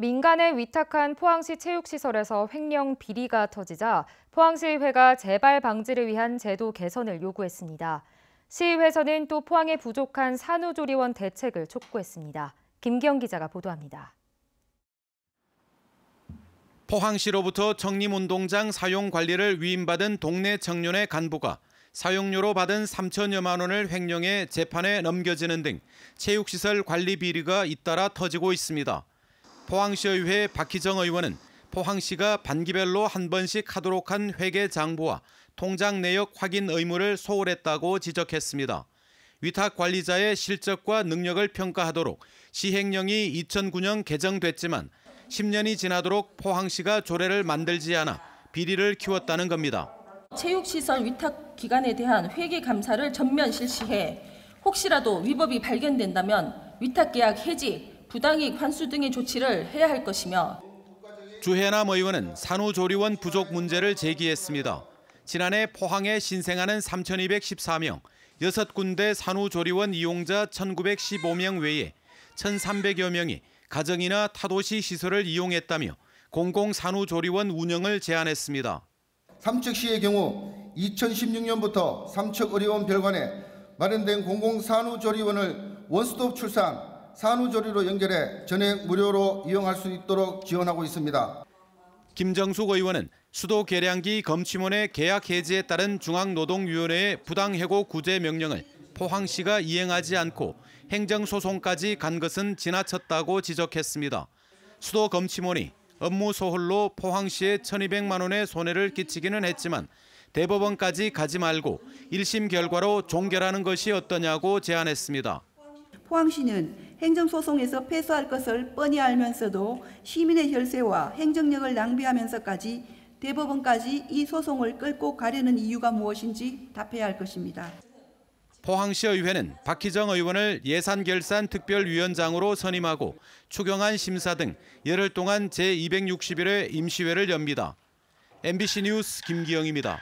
민간에 위탁한 포항시 체육시설에서 횡령 비리가 터지자 포항시의회가 재발 방지를 위한 제도 개선을 요구했습니다. 시의회에서는 또 포항에 부족한 산후조리원 대책을 촉구했습니다. 김경 기자가 보도합니다. 포항시로부터 청림운동장 사용 관리를 위임받은 동네 청년의 간부가 사용료로 받은 3천여만 원을 횡령해 재판에 넘겨지는 등 체육시설 관리 비리가 잇따라 터지고 있습니다. 포항시의회 박희정 의원은 포항시가 반기별로 한 번씩 하도록 한 회계 장부와 통장 내역 확인 의무를 소홀했다고 지적했습니다. 위탁 관리자의 실적과 능력을 평가하도록 시행령이 2009년 개정됐지만 10년이 지나도록 포항시가 조례를 만들지 않아 비리를 키웠다는 겁니다. 체육시설 위탁 기관에 대한 회계 감사를 전면 실시해 혹시라도 위법이 발견된다면 위탁 계약 해지 부당이익 환수 등의 조치를 해야 할 것이며 주혜남 의원은 산후조리원 부족 문제를 제기했습니다. 지난해 포항에 신생아는 3,214명, 6군데 산후조리원 이용자 1,915명 외에 1,300여 명이 가정이나 타도시 시설을 이용했다며 공공산후조리원 운영을 제안했습니다. 삼척시의 경우 2016년부터 삼척의료원 별관에 마련된 공공산후조리원을 원스톱 출산, 산후조리로 연결해 전액 무료로 이용할 수 있도록 지원하고 있습니다. 김정숙 의원은 수도 계량기 검침원의 계약 해지에 따른 중앙노동위원회의 부당해고 구제 명령을 포항시가 이행하지 않고 행정소송까지 간 것은 지나쳤다고 지적했습니다. 수도 검침원이 업무 소홀로 포항시에 1,200만 원의 손해를 끼치기는 했지만 대법원까지 가지 말고 1심 결과로 종결하는 것이 어떠냐고 제안했습니다. 포항시는 행정소송에서 패소할 것을 뻔히 알면서도 시민의 혈세와 행정력을 낭비하면서까지 대법원까지 이 소송을 끌고 가려는 이유가 무엇인지 답해야 할 것입니다. 포항시의회는 박희정 의원을 예산결산특별위원장으로 선임하고 추경안 심사 등 열흘 동안 제261회 임시회를 엽니다. MBC 뉴스 김기영입니다.